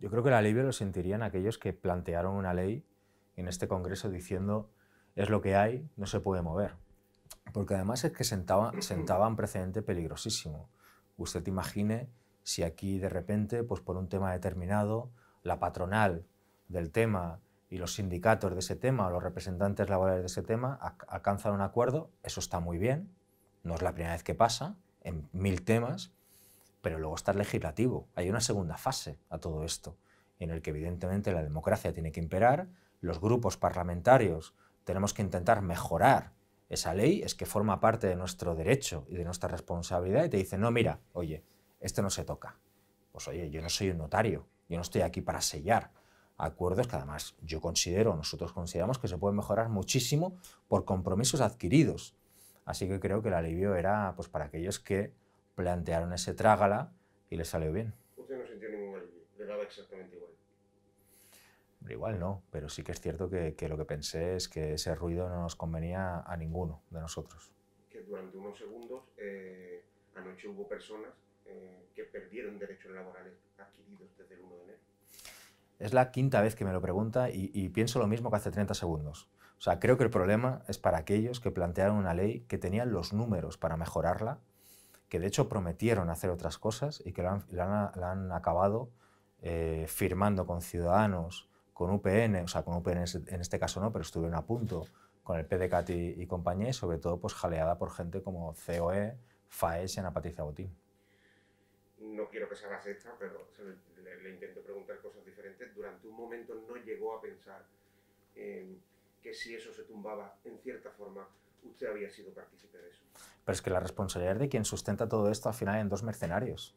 Yo creo que el alivio lo sentirían aquellos que plantearon una ley en este Congreso diciendo es lo que hay, no se puede mover. Porque además es que sentaba, un precedente peligrosísimo. Usted imagine si aquí de repente, pues por un tema determinado, la patronal del tema y los sindicatos de ese tema o los representantes laborales de ese tema alcanzan un acuerdo, eso está muy bien, no es la primera vez que pasa, en mil temas, pero luego está el legislativo. Hay una segunda fase a todo esto, en el que evidentemente la democracia tiene que imperar, los grupos parlamentarios tenemos que intentar mejorar esa ley, es que forma parte de nuestro derecho y de nuestra responsabilidad, y te dicen, no, mira, oye, esto no se toca. Pues oye, yo no soy un notario, yo no estoy aquí para sellar acuerdos que además yo considero, nosotros consideramos que se puede mejorar muchísimo por compromisos adquiridos. Así que creo que el alivio era pues, para aquellos que plantearon ese trágala y le salió bien. Usted no sintió ningún ruido? le daba exactamente igual. Igual no, pero sí que es cierto que, lo que pensé es que ese ruido no nos convenía a ninguno de nosotros. Que durante unos segundos eh, anoche hubo personas eh, que perdieron derechos laborales adquiridos desde el 1 de enero. Es la quinta vez que me lo pregunta y, y pienso lo mismo que hace 30 segundos. O sea, creo que el problema es para aquellos que plantearon una ley que tenían los números para mejorarla que de hecho prometieron hacer otras cosas y que la han, acabado eh, firmando con Ciudadanos, con UPN, o sea, con UPN en este caso no, pero estuvieron a punto con el Pdcati y, compañía y sobre todo pues jaleada por gente como COE, FAES y Ana Patricia Botín. No quiero que se haga sexta, pero le, intento preguntar cosas diferentes. Durante un momento no llegó a pensar que si eso se tumbaba, en cierta forma, usted había sido partícipe de eso. Pero es que la responsabilidad de quien sustenta todo esto al final en dos mercenarios.